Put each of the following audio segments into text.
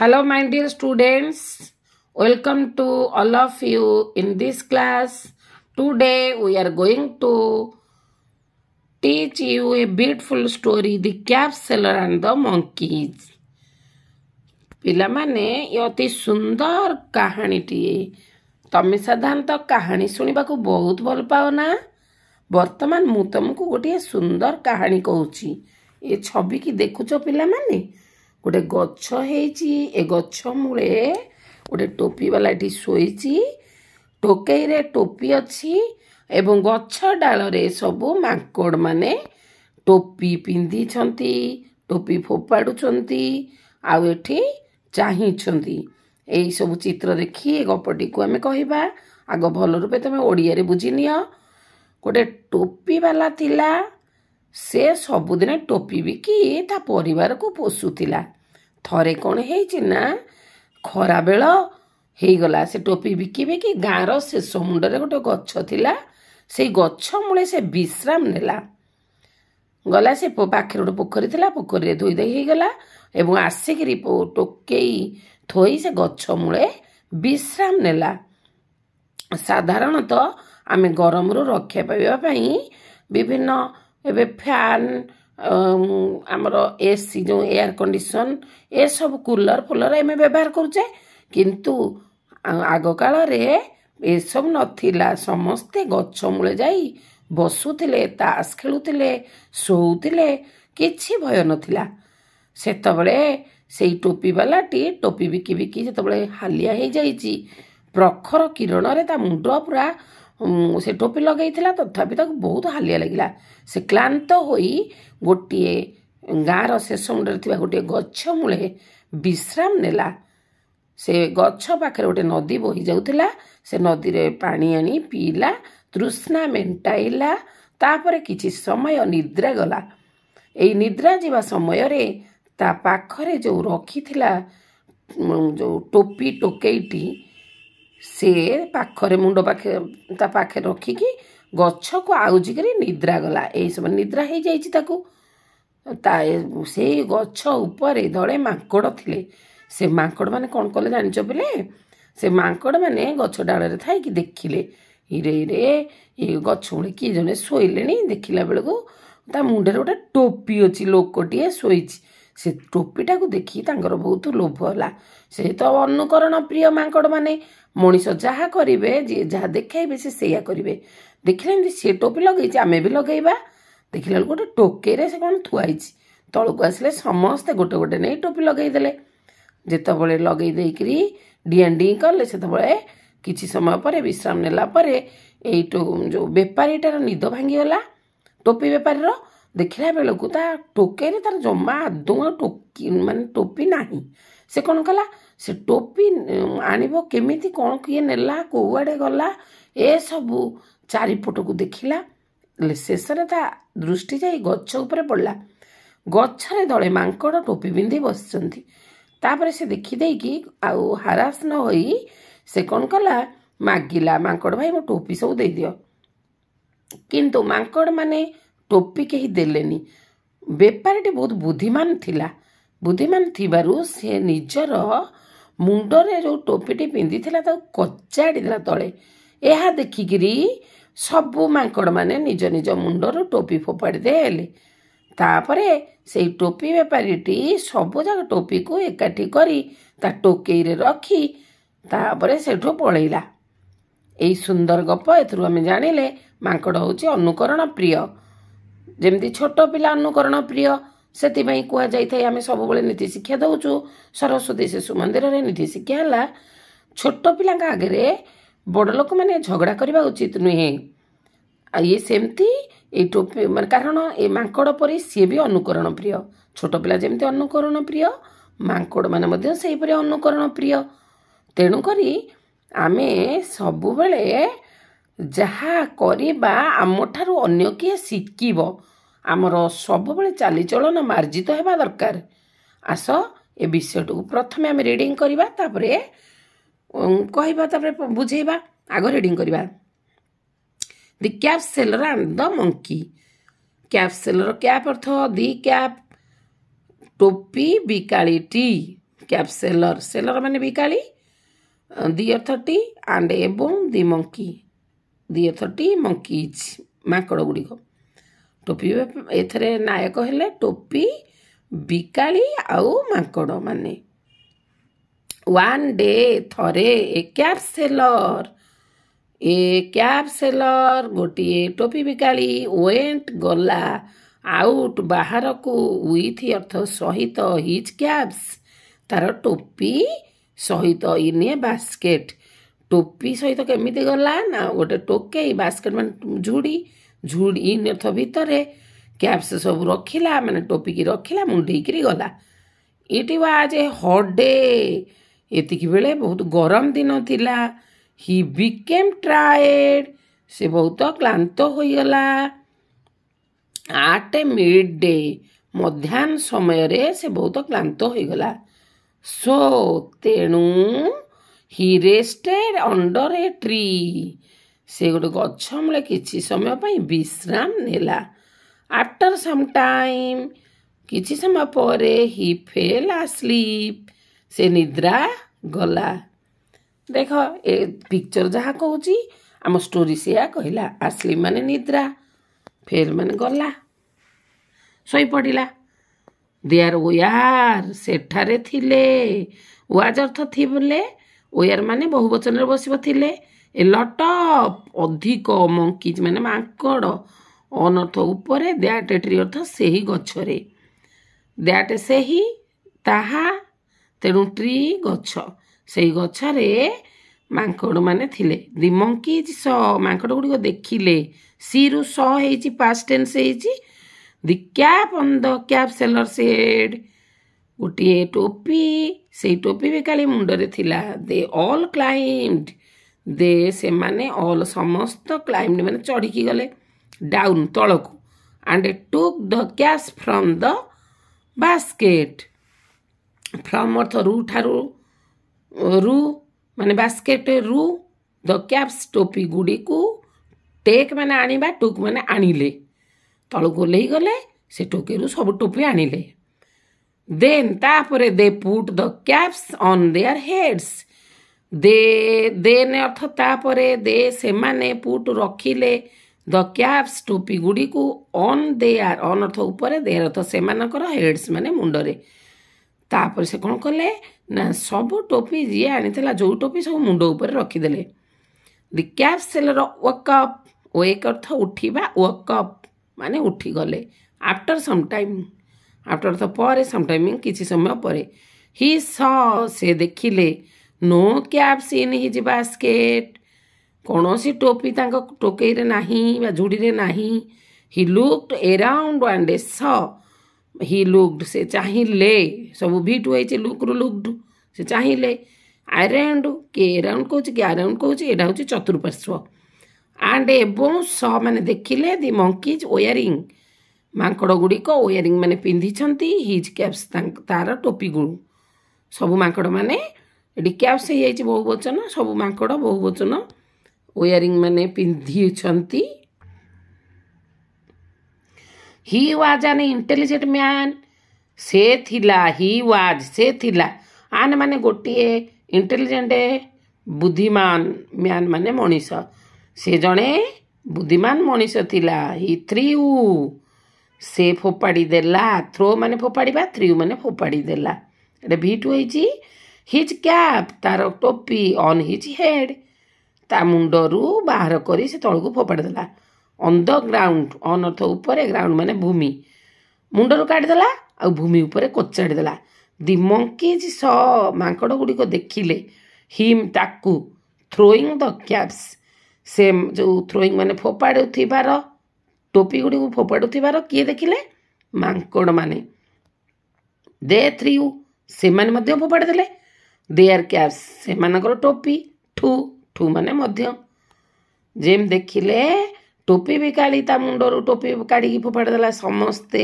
Hello my dear students, welcome to all of you in this class. Today we are going to teach you a beautiful story, The Cap Seller and the Monkeys. ପିଲାମାନେ ଏ ଅତି ସୁନ୍ଦର କାହାଣୀଟିଏ ତମେ ସାଧାରଣତଃ କାହାଣୀ ଶୁଣିବାକୁ ବହୁତ ଭଲ ପାଅ ନା ବର୍ତ୍ତମାନ ମୁଁ ତମକୁ ଗୋଟିଏ ସୁନ୍ଦର କାହାଣୀ କହୁଛି ଏ ଛବିକି ଦେଖୁଛ ପିଲାମାନେ ଗୋଟେ ଗଛ ହେଇଛି ଏ ଗଛ ମୂଳେ ଗୋଟେ ଟୋପିବାଲାଟି ଶୋଇଛି ଟୋକେଇରେ ଟୋପି ଅଛି ଏବଂ ଗଛ ଡାଳରେ ସବୁ ମାଙ୍କଡ଼ମାନେ ଟୋପି ପିନ୍ଧିଛନ୍ତି ଟୋପି ଫୋପାଡ଼ୁଛନ୍ତି ଆଉ ଏଠି ଚାହିଁଛନ୍ତି ଏହିସବୁ ଚିତ୍ର ଦେଖି ଏ ଗପଟିକୁ ଆମେ କହିବା ଆଗ ଭଲ ରୂପେ ତୁମେ ଓଡ଼ିଆରେ ବୁଝିନିଅ ଗୋଟେ ଟୋପିବାଲା ଥିଲା ସେ ସବୁଦିନେ ଟୋପି ବିକି ତା ପରିବାରକୁ ପୋଷୁଥିଲା ଥରେ କ'ଣ ହେଇଛି ନା ଖରାବେଳ ହେଇଗଲା ସେ ଟୋପି ବିକି ବିକି ଗାଁର ଶେଷ ମୁଣ୍ଡରେ ଗୋଟେ ଗଛ ଥିଲା ସେଇ ଗଛ ମୂଳେ ସେ ବିଶ୍ରାମ ନେଲା ଗଲା ସେ ପାଖରେ ଗୋଟେ ପୋଖରୀ ଥିଲା ପୋଖରୀରେ ଧୋଇ ଧୋଇ ହେଇଗଲା ଏବଂ ଆସିକିରି ଟୋକେଇ ଥୋଇ ସେ ଗଛ ମୂଳେ ବିଶ୍ରାମ ନେଲା ସାଧାରଣତଃ ଆମେ ଗରମରୁ ରକ୍ଷା ପାଇବା ପାଇଁ ବିଭିନ୍ନ ଏବେ ଫ୍ୟାନ୍ ଆମର ଏସି ଯେଉଁ ଏୟାର୍ କଣ୍ଡିସନ୍ ଏସବୁ କୁଲର୍ ଫୁଲର୍ ଆମେ ବ୍ୟବହାର କରୁଛେ କିନ୍ତୁ ଆଗକାଳରେ ଏସବୁ ନଥିଲା ସମସ୍ତେ ଗଛ ମୂଳେ ଯାଇ ବସୁଥିଲେ ତାସ୍ ଖେଳୁଥିଲେ ଶୋଉଥିଲେ କିଛି ଭୟ ନଥିଲା ସେତେବେଳେ ସେଇ ଟୋପିବାଲାଟି ଟୋପି ବିକି ବିକି ଯେତେବେଳେ ହାଲିଆ ହେଇଯାଇଛି ପ୍ରଖର କିରଣରେ ତା ମୁଣ୍ଡ ପୁରା ସେ ଟୋପି ଲଗାଇଥିଲା ତଥାପି ତାକୁ ବହୁତ ହାଲିଆ ଲାଗିଲା ସେ କ୍ଲାନ୍ତ ହୋଇ ଗୋଟିଏ ଗାଁର ଶେଷ ମୁଣ୍ଡରେ ଥିବା ଗୋଟିଏ ଗଛ ମୂଳେ ବିଶ୍ରାମ ନେଲା ସେ ଗଛ ପାଖରେ ଗୋଟିଏ ନଦୀ ଯାଉଥିଲା ସେ ନଦୀରେ ପାଣି ଆଣି ପିଇଲା ତୃଷ୍ଣା ମେଣ୍ଟାଇଲା ତାପରେ କିଛି ସମୟ ନିଦ୍ରା ଗଲା ଏଇ ନିଦ୍ରା ଯିବା ସମୟରେ ତା ପାଖରେ ଯେଉଁ ରଖିଥିଲା ଯେଉଁ ଟୋପି ଟୋକେଇଟି ସେ ପାଖରେ ମୁଣ୍ଡ ପାଖେ ତା ପାଖରେ ରଖିକି ଗଛକୁ ଆଉଜିକରି ନିଦ୍ରା ଗଲା ଏଇ ସମୟରେ ନିଦ୍ରା ହେଇଯାଇଛି ତାକୁ ତା ସେଇ ଗଛ ଉପରେ ଦଳେ ମାଙ୍କଡ଼ ଥିଲେ ସେ ମାଙ୍କଡ଼ମାନେ କ'ଣ କଲେ ଜାଣିଛ ବୋଲେ ସେ ମାଙ୍କଡ଼ମାନେ ଗଛ ଡାଳରେ ଥାଇକି ଦେଖିଲେ ଇରେ ଇରେ ଏ ଗଛ ଗୁଡ଼େ କିଏ ଜଣେ ଶୋଇଲେଣି ଦେଖିଲା ବେଳକୁ ତା ମୁଣ୍ଡରେ ଗୋଟେ ଟୋପି ଅଛି ଲୋକଟିଏ ଶୋଇଛି ସେ ଟୋପିଟାକୁ ଦେଖି ତାଙ୍କର ବହୁତ ଲୋଭ ହେଲା ସେ ତ ଅନୁକରଣ ପ୍ରିୟ ମାଙ୍କଡ଼ମାନେ ମଣିଷ ଯାହା କରିବେ ଯିଏ ଯାହା ଦେଖାଇବେ ସେ ସେଇଆ କରିବେ ଦେଖିଲେ ଏମିତି ସିଏ ଟୋପି ଲଗେଇଛି ଆମେ ବି ଲଗେଇବା ଦେଖିଲା ବେଳକୁ ଗୋଟେ ଟୋକେଇରେ ସେ କ'ଣ ଥୁଆ ହେଇଛି ତଳକୁ ଆସିଲେ ସମସ୍ତେ ଗୋଟେ ଗୋଟେ ନେଇ ଟୋପି ଲଗେଇଦେଲେ ଯେତେବେଳେ ଲଗେଇ ଦେଇକିରି ଡିଆଁ ଡିଁ କଲେ ସେତେବେଳେ କିଛି ସମୟ ପରେ ବିଶ୍ରାମ ନେଲା ପରେ ଏଇ ଯେଉଁ ବେପାରୀଟାର ନିଦ ଭାଙ୍ଗିଗଲା ଟୋପି ବେପାରୀର ଦେଖିଲା ବେଳକୁ ତା ଟୋକେଇରେ ତାର ଜମା ଆଦୌ ଆଉ ଟୋକି ମାନେ ଟୋପି ନାହିଁ ସେ କ'ଣ କଲା ସେ ଟୋପି ଆଣିବ କେମିତି କ'ଣ କିଏ ନେଲା କେଉଁଆଡ଼େ ଗଲା ଏସବୁ ଚାରିପଟକୁ ଦେଖିଲା ହେଲେ ଶେଷରେ ତା ଦୃଷ୍ଟି ଯାଇ ଗଛ ଉପରେ ପଡ଼ିଲା ଗଛରେ ଦଳେ ମାଙ୍କଡ଼ ଟୋପି ପିନ୍ଧି ବସିଛନ୍ତି ତାପରେ ସେ ଦେଖିଦେଇକି ଆଉ ହାରାସ ନ ହୋଇ ସେ କ'ଣ କଲା ମାଗିଲା ମାଙ୍କଡ଼ ଭାଇ ମୋ ଟୋପି ସବୁ ଦେଇଦିଅ କିନ୍ତୁ ମାଙ୍କଡ଼ ମାନେ ଟୋପି କେହି ଦେଲେନି ବେପାରୀଟି ବହୁତ ବୁଦ୍ଧିମାନ ଥିଲା ବୁଦ୍ଧିମାନ ଥିବାରୁ ସେ ନିଜର ମୁଣ୍ଡରେ ଯେଉଁ ଟୋପିଟି ପିନ୍ଧିଥିଲା ତାକୁ କଚାଡ଼ିଥିଲା ତଳେ ଏହା ଦେଖିକିରି ସବୁ ମାଙ୍କଡ଼ମାନେ ନିଜ ନିଜ ମୁଣ୍ଡରୁ ଟୋପି ଫୋପାଡ଼ି ହେଲେ ତାପରେ ସେଇ ଟୋପି ବେପାରୀଟି ସବୁ ଯାକ ଟୋପିକୁ ଏକାଠି କରି ତା ଟୋକେଇରେ ରଖି ତାପରେ ସେଠୁ ପଳେଇଲା ଏଇ ସୁନ୍ଦର ଗପ ଏଥିରୁ ଆମେ ଜାଣିଲେ ମାଙ୍କଡ଼ ହେଉଛି ଅନୁକରଣ ପ୍ରିୟ ଯେମିତି ଛୋଟ ପିଲା ଅନୁକରଣ ପ୍ରିୟ ସେଥିପାଇଁ କୁହାଯାଇଥାଏ ଆମେ ସବୁବେଳେ ନୀତି ଶିକ୍ଷା ଦେଉଛୁ ସରସ୍ଵତୀ ଶିଶୁ ମନ୍ଦିରରେ ନୀତି ଶିକ୍ଷା ହେଲା ଛୋଟ ପିଲାଙ୍କ ଆଗରେ ବଡ଼ ଲୋକମାନେ ଝଗଡ଼ା କରିବା ଉଚିତ ନୁହେଁ ଆଉ ଇଏ ସେମିତି ଏଇ ଟୋପି ମାନେ କାରଣ ଏ ମାଙ୍କଡ଼ ପରି ସିଏ ବି ଅନୁକରଣ ପ୍ରିୟ ଛୋଟ ପିଲା ଯେମିତି ଅନୁକରଣ ପ୍ରିୟ ମାଙ୍କଡ଼ମାନେ ମଧ୍ୟ ସେହିପରି ଅନୁକରଣ ପ୍ରିୟ ତେଣୁକରି ଆମେ ସବୁବେଳେ ଯାହା କରିବା ଆମଠାରୁ ଅନ୍ୟ କିଏ ଶିଖିବ ଆମର ସବୁବେଳେ ଚାଲିଚଳନ ମାର୍ଜିତ ହେବା ଦରକାର ଆସ ଏ ବିଷୟଟିକୁ ପ୍ରଥମେ ଆମେ ରିଡ଼ିଂ କରିବା ତାପରେ କହିବା ତାପରେ ବୁଝେଇବା ଆଗ ରିଡ଼ିଂ କରିବା the cap seller and the monkey cap seller cap ଅର୍ଥ ଦି କ୍ୟାପ୍ ଟୋପି ବିକାଳି ଟି କ୍ୟାପ୍ ସେଲର୍ ସେଲର୍ ମାନେ ବିକାଳି ଦି ଅର୍ଥ ଟି ଆଣ୍ଡ ଏବଂ ଦି ମଙ୍କି ଦି ଅର୍ଥ ଟି ମଙ୍କିଜ୍ ମାଙ୍କଡ଼ ଗୁଡ଼ିକ ଟୋପି ଏଥିରେ ନାୟକ ହେଲେ ଟୋପି ବିକାଳି ଆଉ ମାଙ୍କଡ଼ ମାନେ ୱାନ୍ ଡେ ଥରେ a cap seller a cap seller ଗୋଟିଏ ଟୋପି ବିକାଳି ୱେଣ୍ଟ ଗଲା ଆଉଟ୍ ବାହାରକୁ ୱିଥ୍ ଅର୍ଥ ସହିତ ହିଜ୍ କ୍ୟାବ୍ସ ତାର ଟୋପି ସହିତ ଇନ୍ ଏ ବାସ୍କେଟ୍ ଟୋପି ସହିତ କେମିତି ଗଲା ନା ଗୋଟେ ଟୋକେଇ ବାସ୍କେଟ୍ ମାନେ ଝୁଡ଼ି ଝୁଡ଼ି ଇନଥ ଭିତରେ କ୍ୟାପ୍ସ ସବୁ ରଖିଲା ମାନେ ଟୋପିକି ରଖିଲା ମୁଣ୍ଡେଇକିରି ଗଲା ଏଠି ୱାଜ୍ ଏ ହଟ୍ ଡେ ଏତିକି ବେଳେ ବହୁତ ଗରମ ଦିନ ଥିଲା ହି ବିକେମ୍ ଟ୍ରାଏଡ଼୍ ସେ ବହୁତ କ୍ଲାନ୍ତ ହୋଇଗଲା ଆଟ୍ ଏ ମିଡ୍ ଡେ ମଧ୍ୟାହ୍ନ ସମୟରେ ସେ ବହୁତ କ୍ଲାନ୍ତ ହୋଇଗଲା ସୋ ତେଣୁ ହି ରେଷ୍ଟେଡ଼୍ ଅଣ୍ଡର୍ ଏ ଟ୍ରି ସେ ଗୋଟେ ଗଛ ମୂଳେ କିଛି ସମୟ ପାଇଁ ବିଶ୍ରାମ ନେଲା ଆଫ୍ଟର ସମ ଟାଇମ୍ କିଛି ସମୟ ପରେ ହି ଫେଲ୍ ଆ ସେ ନିଦ୍ରା ଗଲା ଦେଖ ଏ ପିକ୍ଚର ଯାହା କହୁଛି ଆମ ଷ୍ଟୋରି ସେଇଆ କହିଲା ଆସ୍ଲିପ୍ ମାନେ ନିଦ୍ରା ଫେଲ୍ ମାନେ ଗଲା ଶୋଇପଡ଼ିଲା ଦେ ଆର୍ ୱେୟାର୍ ସେଠାରେ ଥିଲେ ୱାଜ୍ ଅର୍ଥ ଥିଲେ ୱେୟାର୍ ମାନେ ବହୁ ବଚନରେ ବସିବ ଥିଲେ a lot of ଅଧିକ ମଙ୍କିଜ୍ ମାନେ ମାଙ୍କଡ଼ ଅନର୍ଥ ଉପରେ ଦ୍ୟାଟ୍ ଏଟ୍ରି ଅର୍ଥ ସେହି ଗଛରେ ଦ୍ୟାଟ୍ ସେହି ତାହା ତେଣୁ ଟ୍ରି ଗଛ ସେହି ଗଛରେ ମାଙ୍କଡ଼ମାନେ ଥିଲେ ଦି ମଙ୍କିଜ୍ ସ ମାଙ୍କଡ଼ ଗୁଡ଼ିକ ଦେଖିଲେ ସିରୁ ସ ହେଇଛି ପାଷ୍ଟ ଟେନ୍ସ ହେଇଛି the cap on the cap seller said ଗୋଟିଏ ଟୋପି ସେଇ ଟୋପି ବି କାଲି ମୁଣ୍ଡରେ ଥିଲା ଦେ ଅଲ୍ କ୍ଲାଇମ୍ବ ଦେ ସେମାନେ ଅଲ୍ ସମସ୍ତ କ୍ଲାଇମ୍ଟ ମାନେ ଚଢ଼ିକି ଗଲେ ଡାଉନ୍ ତଳକୁ and took the caps from the basket from ଅର୍ଥ ରୁ ଠାରୁ ରୁ ମାନେ ବାସ୍କେଟ୍ ରୁ ଦ କ୍ୟାପ୍ସ ଟୋପି ଗୁଡ଼ିକୁ ଟେକ୍ ମାନେ ଆଣିବା ଟୁକ୍ ମାନେ ଆଣିଲେ ତଳକୁ ଓହ୍ଲେଇ ଗଲେ ସେ ଟୋକେରୁ ସବୁ ଟୋପି ଆଣିଲେ ଦେନ୍ ତାପରେ they put the caps on their heads they ଦେନେ ଅର୍ଥ ତାପରେ ଦେ ସେମାନେ ପୁଟ ରଖିଲେ ଦ କ୍ୟାପ୍ସ ଟୋପି ଗୁଡ଼ିକୁ ଅନ୍ ଦେ ଆର୍ ଅନ୍ ଅର୍ଥ ଉପରେ ଦେହର ତ ସେମାନଙ୍କର ହେଡ଼ସ ମାନେ ମୁଣ୍ଡରେ ତାପରେ ସେ କ'ଣ କଲେ ନା ସବୁ ଟୋପି ଯିଏ ଆଣିଥିଲା ଯେଉଁ ଟୋପି ସବୁ ମୁଣ୍ଡ ଉପରେ ରଖିଦେଲେ the caps seller wake up wake ଅର୍ଥ ଉଠିବା ଅପ୍ ମାନେ ଉଠିଗଲେ ଆଫ୍ଟର ସମ୍ ଟାଇମ୍ ଆଫ୍ଟର ଅର୍ଥ ପରେ ସମ୍ ଟାଇମ୍ କିଛି ସମୟ ପରେ ହି ସେ ଦେଖିଲେ नो क्या सीन हिज बास्केट कौन सी टोपी टोके झुड़ी ना हि लुकड एराउंड वे स हि लुक्ड से चाहिए सब भिट हो लुक्रु लुकड से चाहिए आरउंड किए एराउंड कौच किए आरउंड कौच एटा हूँ चतुर्पार्श्व आंड एवं स मैंने देखिले दि मंकीज ओयरिंग माकड़ गुड़िक ओयरिंग मैंने पिंधि हिज क्या तार टोपी गुण सब माकड़ मैंने ଏଠି କ୍ୟାପ୍ସ ହେଇଯାଇଛି ବହୁ ବଚନ ସବୁ ମାଙ୍କଡ଼ ବହୁ ବଚନ ୱେୟାରିଂ ମାନେ ପିନ୍ଧିଛନ୍ତି he was an intelligent man ସେ ଥିଲା ହି ୱାଜ୍ ସେ ଥିଲା ଆନ୍ ମାନେ ଗୋଟିଏ ଇଣ୍ଟେଲିଜେଣ୍ଟ ବୁଦ୍ଧିମାନ ମ୍ୟାନ୍ ମାନେ ମଣିଷ ସେ ଜଣେ ବୁଦ୍ଧିମାନ ମଣିଷ ଥିଲା ହି ଥ୍ରିୟୁ ସେ ଫୋପାଡ଼ି ଦେଲା ଥ୍ରୋ ମାନେ ଫୋପାଡ଼ିବା ଥ୍ରିୟୁ ମାନେ ଫୋପାଡ଼ି ଦେଲା ଏଇଟା ଭିଟୁ ହେଇଛି ହିଜ୍ କ୍ୟାପ୍ ତାର ଟୋପି ଅନ୍ ହିଜ୍ ହେଡ଼୍ ତା ମୁଣ୍ଡରୁ ବାହାର କରି ସେ ତଳକୁ ଫୋପାଡ଼ି ଦେଲା ଅନ୍ ଦ ଗ୍ରାଉଣ୍ଡ ଅନ୍ ଅର୍ଥ ଉପରେ ଗ୍ରାଉଣ୍ଡ ମାନେ ଭୂମି ମୁଣ୍ଡରୁ କାଢ଼ିଦେଲା ଆଉ ଭୂମି ଉପରେ କୋଚାଡ଼ି ଦେଲା ଦି ମଙ୍କିଜ୍ ସ ମାଙ୍କଡ଼ ଗୁଡ଼ିକ ଦେଖିଲେ ହିମ୍ ତାକୁ ଥ୍ରୋଇଂ ଦ କ୍ୟାପ୍ସ ସେ ଯେଉଁ ଥ୍ରୋଇଂ ମାନେ ଫୋପାଡ଼ୁଥିବାର ଟୋପି ଗୁଡ଼ିକୁ ଫୋପାଡ଼ୁଥିବାର କିଏ ଦେଖିଲେ ମାଙ୍କଡ଼ମାନେ ଦେ ଥ୍ରୀ ସେମାନେ ମଧ୍ୟ ଫୋପାଡ଼ି ଦେଲେ ଦେୟାର କ୍ୟାପ୍ସ ସେମାନଙ୍କର ଟୋପି ଠୁ ଠୁ ମାନେ ମଧ୍ୟ ଯେମ୍ ଦେଖିଲେ ଟୋପି ବି କାଢି ତା ମୁଣ୍ଡରୁ ଟୋପି କାଢ଼ିକି ଫୋପାଡ଼ି ଦେଲା ସମସ୍ତେ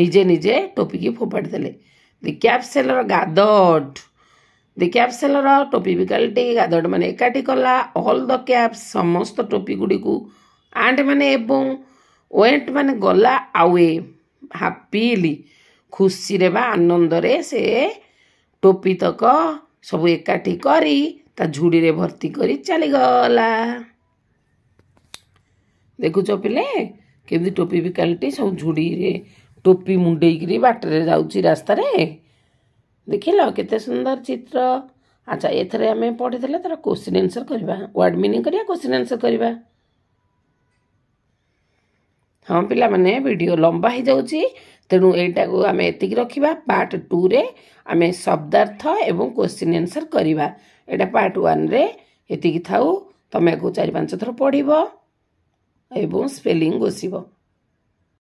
ନିଜେ ନିଜେ ଟୋପିକି ଫୋପାଡ଼ି ଦେଲେ ଦି କ୍ୟାପ୍ ସେଲର ଗାଦଟ ଦି କ୍ୟାପ୍ ସେଲର ଟୋପି ବି କାଢିଟି ଗାଦଟ ମାନେ ଏକାଠି କଲା ଅଲ୍ ଦ କ୍ୟାପ୍ସ ସମସ୍ତ ଟୋପି ଗୁଡ଼ିକୁ ଆଣ୍ଟ ମାନେ ଏବଂ ୱେଣ୍ଟ ମାନେ ଗଲା ଆୱେ ହାପିଲି ଖୁସିରେ ବା ଆନନ୍ଦରେ ସେ ଟୋପି ତକ सब एकाठी कर झुड़ी में भर्ती कर चलीगला देखुच पिले के टोपी बिकालीटी सब झुड़ी टोपी मुंडे बाटर जास्तार देखिल के सुंदर चित्र अच्छा एथेर आम पढ़ी तर क्वेश्चन आंसर करवा वार्ड मिनिंग क्वेश्चन आंसर करवा हाँ पे भिड वीडियो लंबा हो ତେଣୁ ଏଇଟାକୁ ଆମେ ଏତିକି ରଖିବା ପାର୍ଟ ଟୁରେ ଆମେ ଶବ୍ଦାର୍ଥ ଏବଂ କୋଶ୍ଚିନ୍ ଆନ୍ସର୍ କରିବା ଏଇଟା ପାର୍ଟ ୱାନ୍ରେ ଏତିକି ଥାଉ ତୁମେ ଆକୁ ଚାରି ପାଞ୍ଚ ଥର ପଢ଼ିବ ଏବଂ ସ୍ପେଲିଂ ବସିବ